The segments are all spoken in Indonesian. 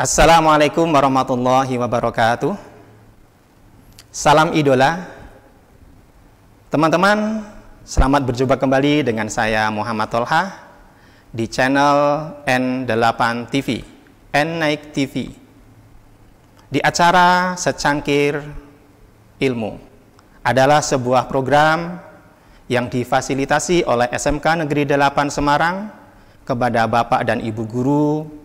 Assalamualaikum warahmatullahi wabarakatuh. Salam idola. Teman-teman, selamat berjumpa kembali dengan saya Muhammad Tolha di channel N8 TV, N Naik TV. Di acara Secangkir Ilmu adalah sebuah program yang difasilitasi oleh SMK Negeri 8 Semarang kepada Bapak dan Ibu guru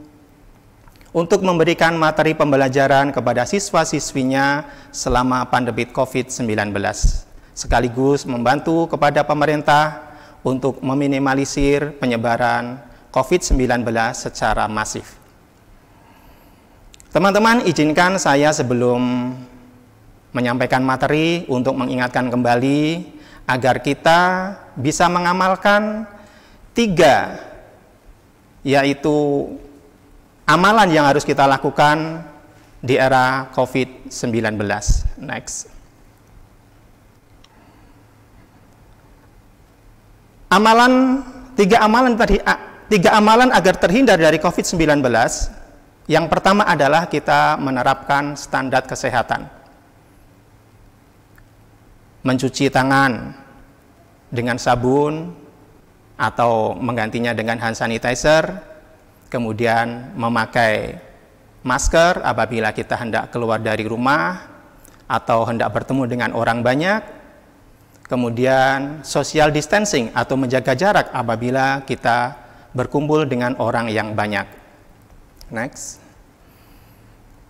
untuk memberikan materi pembelajaran kepada siswa-siswinya selama pandemi COVID-19, sekaligus membantu kepada pemerintah untuk meminimalisir penyebaran COVID-19 secara masif. Teman-teman, izinkan saya sebelum menyampaikan materi untuk mengingatkan kembali agar kita bisa mengamalkan tiga, yaitu amalan yang harus kita lakukan di era COVID-19. Next. Amalan tiga amalan tadi tiga amalan agar terhindar dari COVID-19. Yang pertama adalah kita menerapkan standar kesehatan. Mencuci tangan dengan sabun atau menggantinya dengan hand sanitizer kemudian memakai masker apabila kita hendak keluar dari rumah atau hendak bertemu dengan orang banyak, kemudian social distancing atau menjaga jarak apabila kita berkumpul dengan orang yang banyak. Next.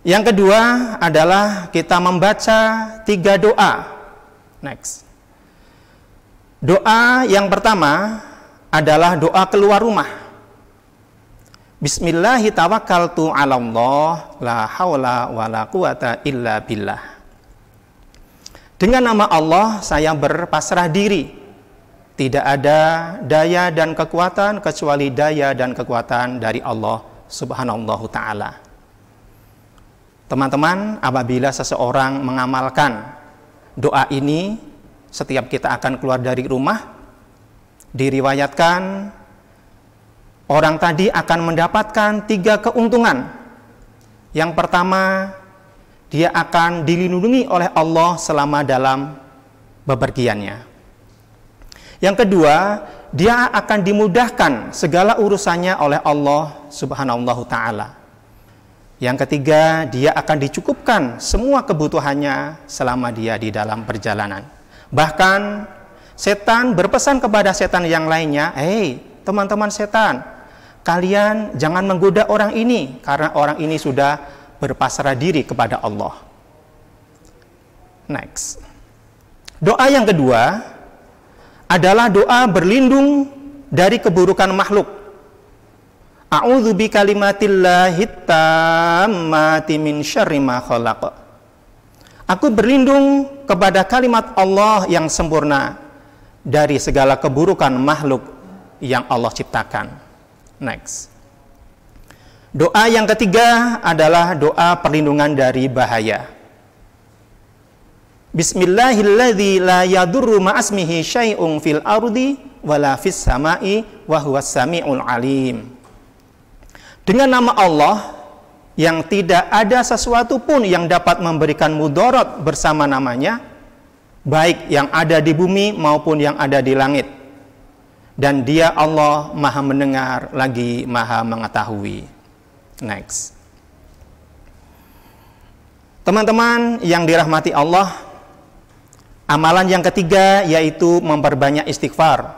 Yang kedua adalah kita membaca tiga doa. Next. Doa yang pertama adalah doa keluar rumah. Bismillahi tawakkaltu 'ala Allah, la haula la quwata illa billah. Dengan nama Allah saya berpasrah diri. Tidak ada daya dan kekuatan kecuali daya dan kekuatan dari Allah Subhanahu taala. Teman-teman, apabila seseorang mengamalkan doa ini, setiap kita akan keluar dari rumah, diriwayatkan orang tadi akan mendapatkan tiga keuntungan. Yang pertama, dia akan dilindungi oleh Allah selama dalam bepergiannya. Yang kedua, dia akan dimudahkan segala urusannya oleh Allah Subhanahu taala. Yang ketiga, dia akan dicukupkan semua kebutuhannya selama dia di dalam perjalanan. Bahkan setan berpesan kepada setan yang lainnya, "Hei, teman-teman setan, kalian jangan menggoda orang ini karena orang ini sudah berpasrah diri kepada Allah. Next. Doa yang kedua adalah doa berlindung dari keburukan makhluk. A'udzu bi tammati min syarri ma khalaq. Aku berlindung kepada kalimat Allah yang sempurna dari segala keburukan makhluk yang Allah ciptakan. Next. Doa yang ketiga adalah doa perlindungan dari bahaya. Bismillahilladzi la yadurru ma'asmihi syai'un fil ardi wala fis sama'i wa huwas sami'ul alim. Dengan nama Allah yang tidak ada sesuatu pun yang dapat memberikan mudarat bersama namanya, baik yang ada di bumi maupun yang ada di langit dan dia Allah maha mendengar lagi maha mengetahui next teman-teman yang dirahmati Allah amalan yang ketiga yaitu memperbanyak istighfar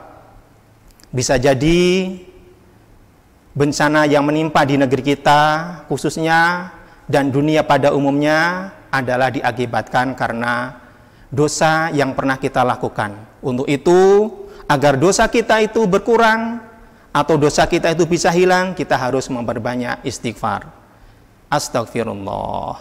bisa jadi bencana yang menimpa di negeri kita khususnya dan dunia pada umumnya adalah diakibatkan karena dosa yang pernah kita lakukan. Untuk itu, agar dosa kita itu berkurang atau dosa kita itu bisa hilang, kita harus memperbanyak istighfar. Astagfirullah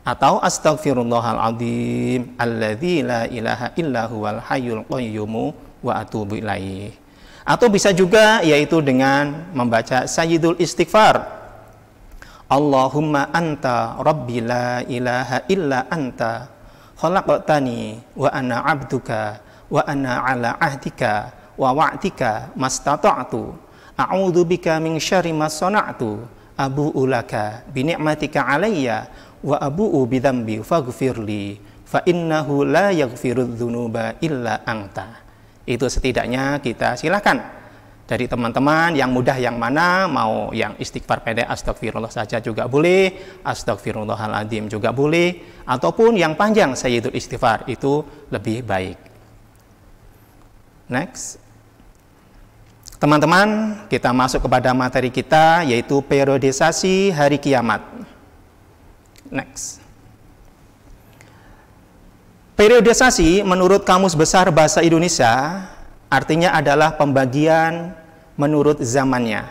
atau astagfirullahaladzim alladzi la ilaha illa huwal hayyul qayyumu wa atubu ilaih. Atau bisa juga yaitu dengan membaca sayyidul istighfar. Allahumma anta rabbi la ilaha illa anta khalaqtani wa ana abduka wa ana ala ahdika wa wa'tika mastata'tu a'udzu bika min syarri ma sana'tu abu ulaka bi ni'matika alayya wa abu'u bi dzambi faghfirli fa innahu la yaghfiru dzunuba illa anta itu setidaknya kita silakan dari teman-teman yang mudah yang mana mau yang istighfar pendek astagfirullah saja juga boleh astagfirullahaladzim juga boleh ataupun yang panjang sayyidul istighfar itu lebih baik Next. Teman-teman, kita masuk kepada materi kita yaitu periodisasi hari kiamat. Next. Periodisasi menurut Kamus Besar Bahasa Indonesia artinya adalah pembagian menurut zamannya.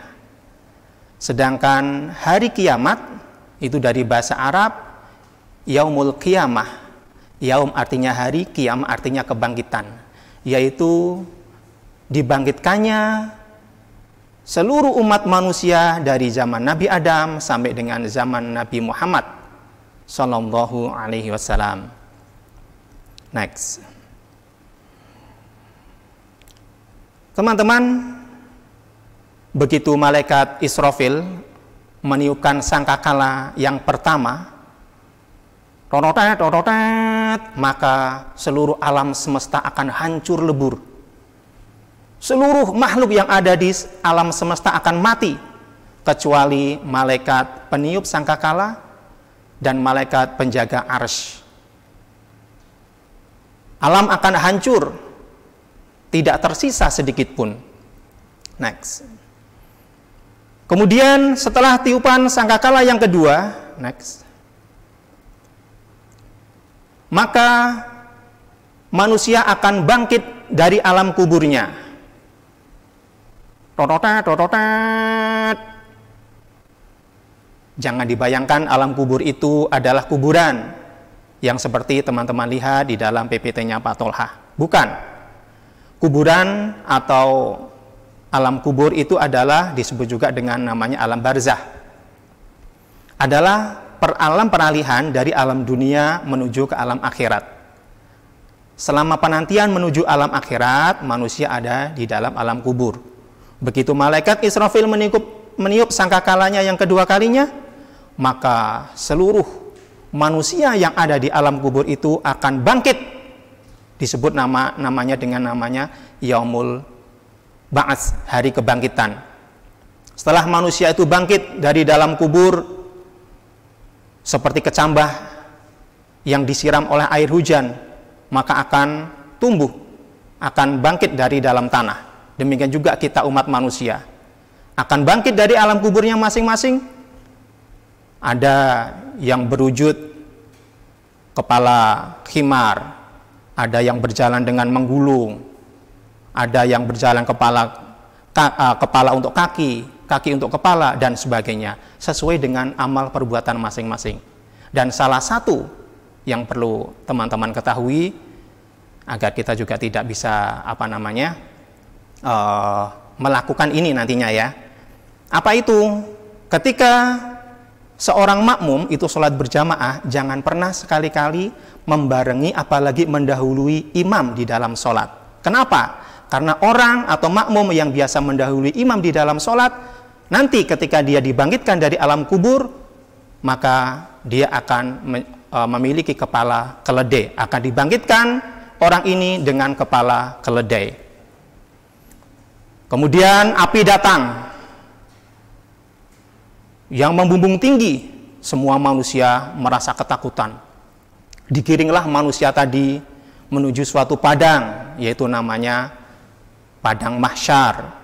Sedangkan hari kiamat itu dari bahasa Arab yaumul kiamah. Yaum artinya hari, kiam artinya kebangkitan yaitu dibangkitkannya seluruh umat manusia dari zaman Nabi Adam sampai dengan zaman Nabi Muhammad Sallallahu Alaihi Wasallam. Next. Teman-teman, begitu malaikat Israfil meniupkan sangkakala yang pertama, maka seluruh alam semesta akan hancur lebur. Seluruh makhluk yang ada di alam semesta akan mati, kecuali malaikat peniup sangkakala dan malaikat penjaga arsh. Alam akan hancur, tidak tersisa sedikit pun. Next. Kemudian setelah tiupan sangkakala yang kedua, next maka manusia akan bangkit dari alam kuburnya. Tototat, tototat. Jangan dibayangkan alam kubur itu adalah kuburan yang seperti teman-teman lihat di dalam PPT-nya Pak Tolha. Bukan. Kuburan atau alam kubur itu adalah disebut juga dengan namanya alam barzah. Adalah per alam peralihan dari alam dunia menuju ke alam akhirat. Selama penantian menuju alam akhirat, manusia ada di dalam alam kubur. Begitu malaikat Israfil meniup, meniup sangkakalanya yang kedua kalinya, maka seluruh manusia yang ada di alam kubur itu akan bangkit. Disebut nama namanya dengan namanya Yaumul Baas hari kebangkitan. Setelah manusia itu bangkit dari dalam kubur, seperti kecambah yang disiram oleh air hujan, maka akan tumbuh, akan bangkit dari dalam tanah. Demikian juga kita umat manusia akan bangkit dari alam kuburnya masing-masing. Ada yang berwujud kepala khimar, ada yang berjalan dengan menggulung, ada yang berjalan kepala eh, kepala untuk kaki, kaki untuk kepala, dan sebagainya, sesuai dengan amal perbuatan masing-masing. Dan salah satu yang perlu teman-teman ketahui, agar kita juga tidak bisa, apa namanya, uh, melakukan ini nantinya ya. Apa itu? Ketika seorang makmum itu sholat berjamaah, jangan pernah sekali-kali membarengi apalagi mendahului imam di dalam sholat. Kenapa? Karena orang atau makmum yang biasa mendahului imam di dalam sholat, Nanti ketika dia dibangkitkan dari alam kubur, maka dia akan e, memiliki kepala keledai. Akan dibangkitkan orang ini dengan kepala keledai. Kemudian api datang yang membumbung tinggi, semua manusia merasa ketakutan. Dikiringlah manusia tadi menuju suatu padang, yaitu namanya Padang Mahsyar,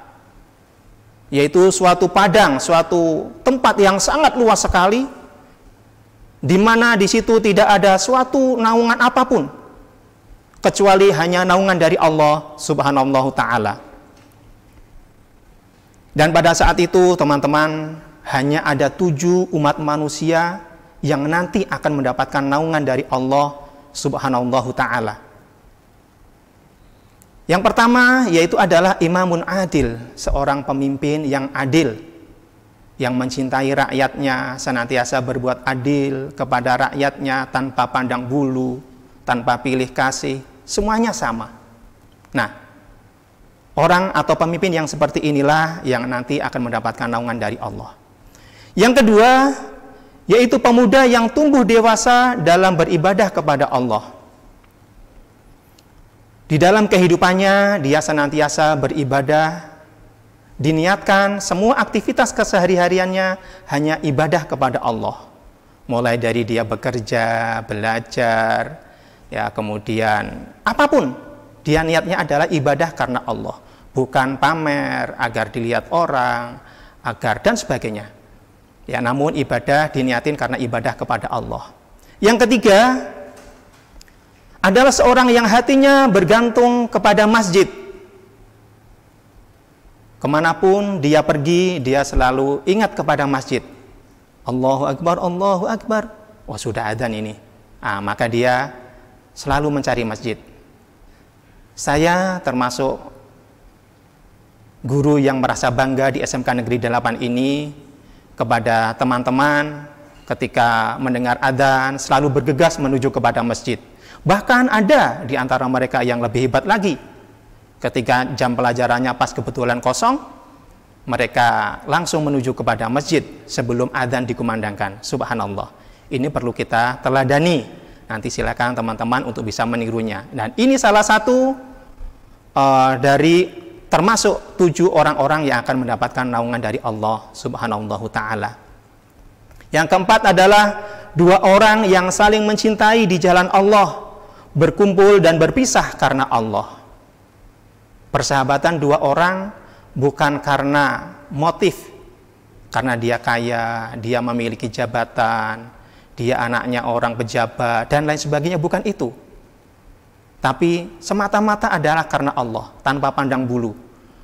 yaitu suatu padang, suatu tempat yang sangat luas sekali, di mana di situ tidak ada suatu naungan apapun, kecuali hanya naungan dari Allah Subhanahu wa Taala. Dan pada saat itu, teman-teman, hanya ada tujuh umat manusia yang nanti akan mendapatkan naungan dari Allah Subhanahu wa Taala. Yang pertama yaitu adalah imamun adil, seorang pemimpin yang adil, yang mencintai rakyatnya, senantiasa berbuat adil kepada rakyatnya tanpa pandang bulu, tanpa pilih kasih, semuanya sama. Nah, orang atau pemimpin yang seperti inilah yang nanti akan mendapatkan naungan dari Allah. Yang kedua, yaitu pemuda yang tumbuh dewasa dalam beribadah kepada Allah di dalam kehidupannya, dia senantiasa beribadah, diniatkan semua aktivitas kesehari-hariannya hanya ibadah kepada Allah. Mulai dari dia bekerja, belajar, ya kemudian apapun dia niatnya adalah ibadah karena Allah, bukan pamer agar dilihat orang, agar dan sebagainya. Ya, namun ibadah diniatin karena ibadah kepada Allah. Yang ketiga, adalah seorang yang hatinya bergantung kepada masjid. Kemanapun dia pergi, dia selalu ingat kepada masjid. Allahu Akbar, Allahu Akbar. Wah sudah adan ini. Ah, maka dia selalu mencari masjid. Saya termasuk guru yang merasa bangga di SMK Negeri 8 ini kepada teman-teman ketika mendengar adzan selalu bergegas menuju kepada masjid. Bahkan ada di antara mereka yang lebih hebat lagi. Ketika jam pelajarannya pas kebetulan kosong, mereka langsung menuju kepada masjid sebelum adzan dikumandangkan. Subhanallah. Ini perlu kita teladani. Nanti silakan teman-teman untuk bisa menirunya. Dan ini salah satu uh, dari termasuk tujuh orang-orang yang akan mendapatkan naungan dari Allah Subhanallah Taala. Yang keempat adalah dua orang yang saling mencintai di jalan Allah berkumpul dan berpisah karena Allah. Persahabatan dua orang bukan karena motif, karena dia kaya, dia memiliki jabatan, dia anaknya orang pejabat, dan lain sebagainya, bukan itu. Tapi semata-mata adalah karena Allah, tanpa pandang bulu.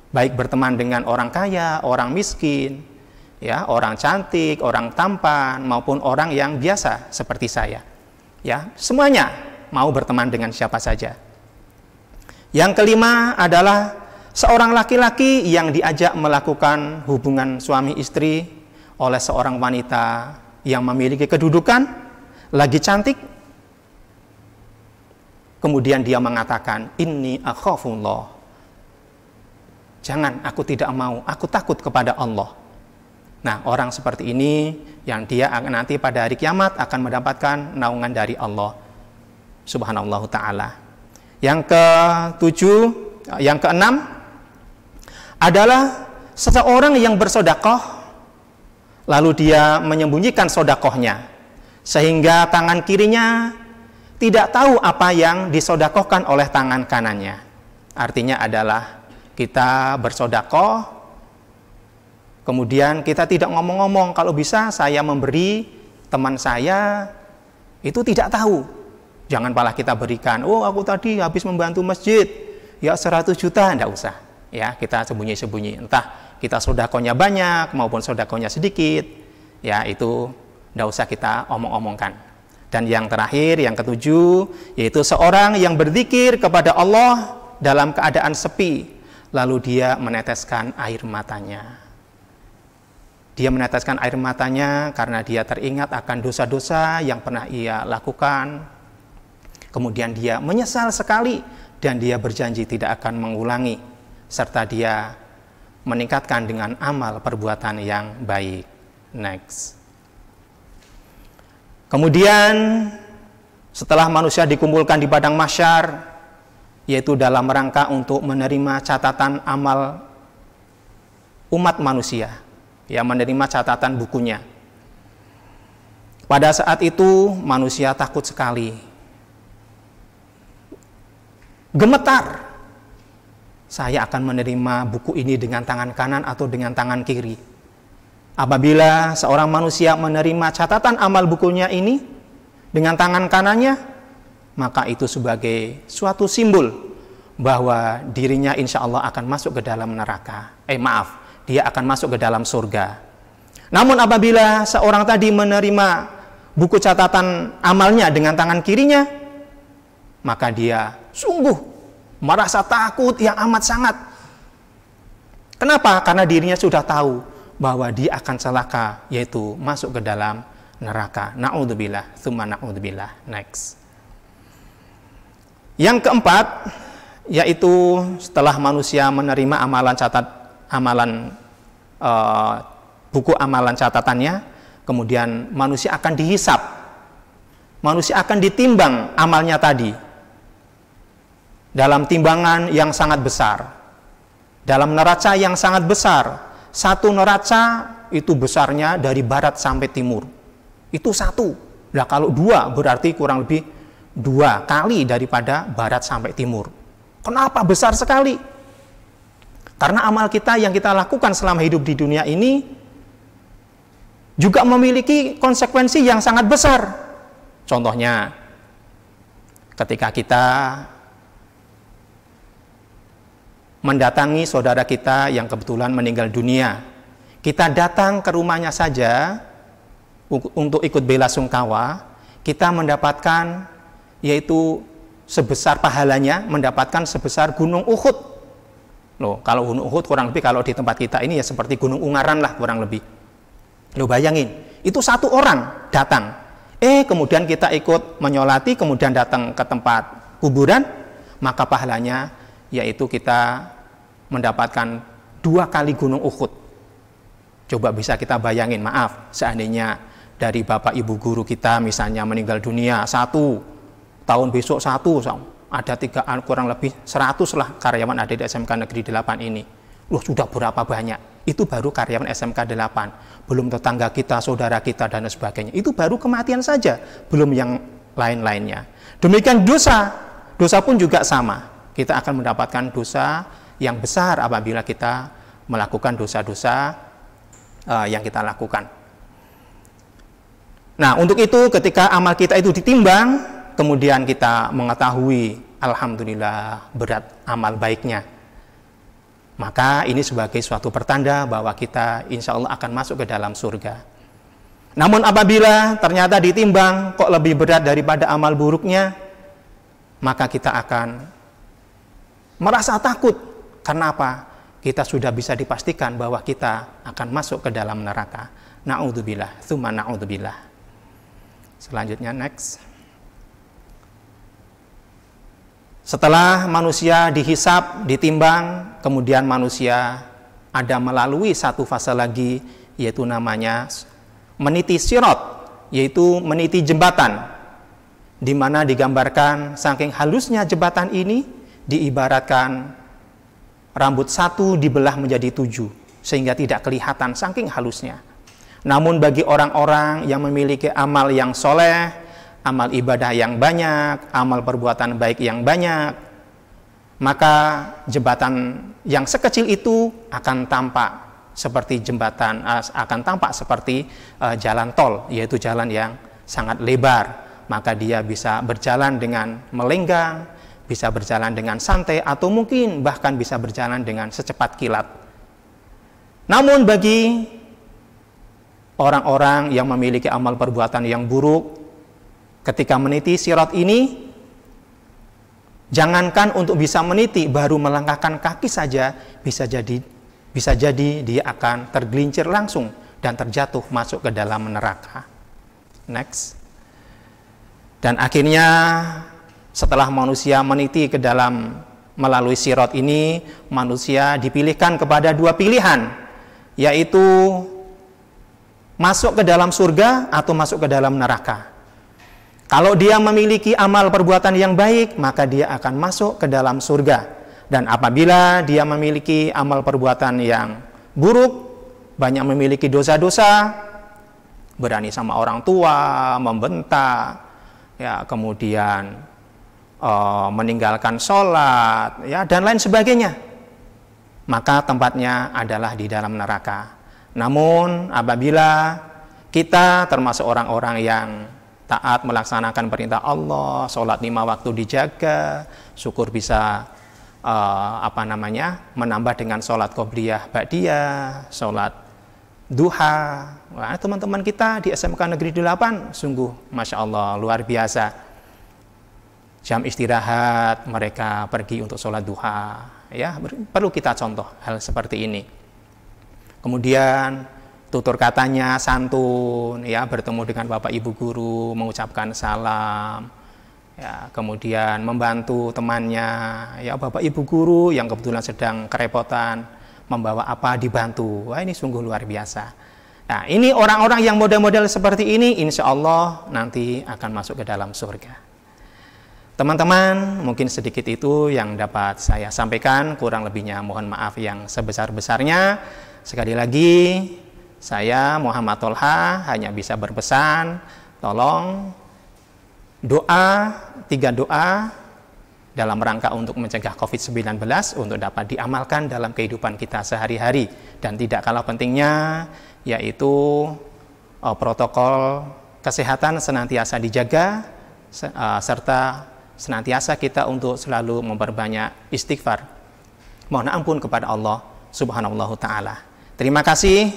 Baik berteman dengan orang kaya, orang miskin, ya, orang cantik, orang tampan, maupun orang yang biasa seperti saya. Ya, semuanya mau berteman dengan siapa saja. Yang kelima adalah seorang laki-laki yang diajak melakukan hubungan suami istri oleh seorang wanita yang memiliki kedudukan, lagi cantik, kemudian dia mengatakan, "Ini akhafullah. Jangan, aku tidak mau, aku takut kepada Allah. Nah, orang seperti ini yang dia nanti pada hari kiamat akan mendapatkan naungan dari Allah subhanallah taala. Yang ketujuh, yang keenam adalah seseorang yang bersodakoh lalu dia menyembunyikan sodakohnya sehingga tangan kirinya tidak tahu apa yang disodakohkan oleh tangan kanannya. Artinya adalah kita bersodakoh, kemudian kita tidak ngomong-ngomong. Kalau bisa saya memberi teman saya, itu tidak tahu Jangan malah kita berikan, oh aku tadi habis membantu masjid, ya 100 juta, enggak usah. Ya, kita sembunyi-sembunyi. Entah kita sodakonya banyak maupun sodakonya sedikit, ya itu enggak usah kita omong-omongkan. Dan yang terakhir, yang ketujuh, yaitu seorang yang berzikir kepada Allah dalam keadaan sepi, lalu dia meneteskan air matanya. Dia meneteskan air matanya karena dia teringat akan dosa-dosa yang pernah ia lakukan, Kemudian dia menyesal sekali dan dia berjanji tidak akan mengulangi serta dia meningkatkan dengan amal perbuatan yang baik. Next. Kemudian setelah manusia dikumpulkan di padang masyar yaitu dalam rangka untuk menerima catatan amal umat manusia yang menerima catatan bukunya. Pada saat itu manusia takut sekali gemetar. Saya akan menerima buku ini dengan tangan kanan atau dengan tangan kiri. Apabila seorang manusia menerima catatan amal bukunya ini dengan tangan kanannya, maka itu sebagai suatu simbol bahwa dirinya insya Allah akan masuk ke dalam neraka. Eh maaf, dia akan masuk ke dalam surga. Namun apabila seorang tadi menerima buku catatan amalnya dengan tangan kirinya, maka dia sungguh merasa takut yang amat sangat. Kenapa? Karena dirinya sudah tahu bahwa dia akan celaka, yaitu masuk ke dalam neraka. Na'udzubillah, summa na'udzubillah. Next. Yang keempat, yaitu setelah manusia menerima amalan catat amalan e, buku amalan catatannya, kemudian manusia akan dihisap. Manusia akan ditimbang amalnya tadi dalam timbangan yang sangat besar. Dalam neraca yang sangat besar, satu neraca itu besarnya dari barat sampai timur. Itu satu. Nah kalau dua berarti kurang lebih dua kali daripada barat sampai timur. Kenapa besar sekali? Karena amal kita yang kita lakukan selama hidup di dunia ini juga memiliki konsekuensi yang sangat besar. Contohnya, ketika kita mendatangi saudara kita yang kebetulan meninggal dunia. Kita datang ke rumahnya saja untuk ikut bela sungkawa, kita mendapatkan yaitu sebesar pahalanya mendapatkan sebesar gunung Uhud. Loh, kalau gunung Uhud kurang lebih kalau di tempat kita ini ya seperti gunung Ungaran lah kurang lebih. Lo bayangin, itu satu orang datang. Eh, kemudian kita ikut menyolati, kemudian datang ke tempat kuburan, maka pahalanya yaitu kita mendapatkan dua kali gunung Uhud. Coba bisa kita bayangin, maaf, seandainya dari bapak ibu guru kita misalnya meninggal dunia satu, tahun besok satu, ada tiga kurang lebih seratus lah karyawan ada di SMK Negeri 8 ini. Loh, sudah berapa banyak? Itu baru karyawan SMK 8. Belum tetangga kita, saudara kita, dan sebagainya. Itu baru kematian saja, belum yang lain-lainnya. Demikian dosa, dosa pun juga sama. Kita akan mendapatkan dosa yang besar apabila kita melakukan dosa-dosa uh, yang kita lakukan. Nah, untuk itu ketika amal kita itu ditimbang, kemudian kita mengetahui alhamdulillah berat amal baiknya. Maka ini sebagai suatu pertanda bahwa kita insya Allah akan masuk ke dalam surga. Namun apabila ternyata ditimbang kok lebih berat daripada amal buruknya, maka kita akan merasa takut karena apa? Kita sudah bisa dipastikan bahwa kita akan masuk ke dalam neraka. Na'udzubillah, thumma na'udzubillah. Selanjutnya next. Setelah manusia dihisap, ditimbang, kemudian manusia ada melalui satu fase lagi yaitu namanya meniti sirot, yaitu meniti jembatan di mana digambarkan saking halusnya jembatan ini diibaratkan Rambut satu dibelah menjadi tujuh, sehingga tidak kelihatan saking halusnya. Namun bagi orang-orang yang memiliki amal yang soleh, amal ibadah yang banyak, amal perbuatan baik yang banyak, maka jembatan yang sekecil itu akan tampak seperti jembatan akan tampak seperti eh, jalan tol, yaitu jalan yang sangat lebar. Maka dia bisa berjalan dengan melenggang, bisa berjalan dengan santai atau mungkin bahkan bisa berjalan dengan secepat kilat. Namun bagi orang-orang yang memiliki amal perbuatan yang buruk ketika meniti sirat ini jangankan untuk bisa meniti baru melangkahkan kaki saja bisa jadi bisa jadi dia akan tergelincir langsung dan terjatuh masuk ke dalam neraka. Next. Dan akhirnya setelah manusia meniti ke dalam melalui sirot ini, manusia dipilihkan kepada dua pilihan, yaitu masuk ke dalam surga atau masuk ke dalam neraka. Kalau dia memiliki amal perbuatan yang baik, maka dia akan masuk ke dalam surga. Dan apabila dia memiliki amal perbuatan yang buruk, banyak memiliki dosa-dosa, berani sama orang tua, membentak, ya kemudian Eh, meninggalkan sholat, ya dan lain sebagainya, maka tempatnya adalah di dalam neraka. Namun apabila kita termasuk orang-orang yang taat melaksanakan perintah Allah, sholat lima waktu dijaga, syukur bisa uh, apa namanya menambah dengan sholat qobliyah, ba'diyah, sholat duha. Wah, teman-teman kita di SMK Negeri 8 sungguh masya Allah luar biasa jam istirahat mereka pergi untuk sholat duha ya perlu kita contoh hal seperti ini kemudian tutur katanya santun ya bertemu dengan bapak ibu guru mengucapkan salam ya kemudian membantu temannya ya bapak ibu guru yang kebetulan sedang kerepotan membawa apa dibantu wah ini sungguh luar biasa Nah, ini orang-orang yang model-model seperti ini, insya Allah nanti akan masuk ke dalam surga. Teman-teman, mungkin sedikit itu yang dapat saya sampaikan, kurang lebihnya mohon maaf yang sebesar-besarnya. Sekali lagi, saya Muhammad Tolha hanya bisa berpesan, tolong doa, tiga doa dalam rangka untuk mencegah COVID-19 untuk dapat diamalkan dalam kehidupan kita sehari-hari. Dan tidak kalah pentingnya, yaitu eh, protokol kesehatan senantiasa dijaga, eh, serta senantiasa kita untuk selalu memperbanyak istighfar. Mohon ampun kepada Allah subhanahu ta'ala. Terima kasih.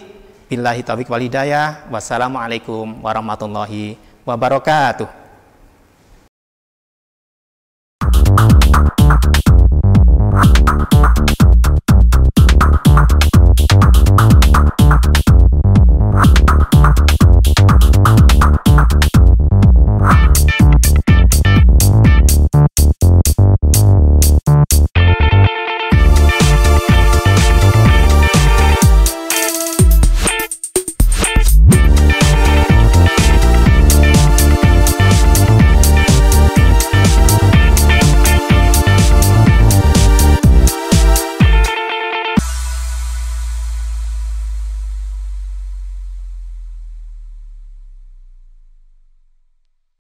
Billahi wal hidayah. Wassalamualaikum warahmatullahi wabarakatuh.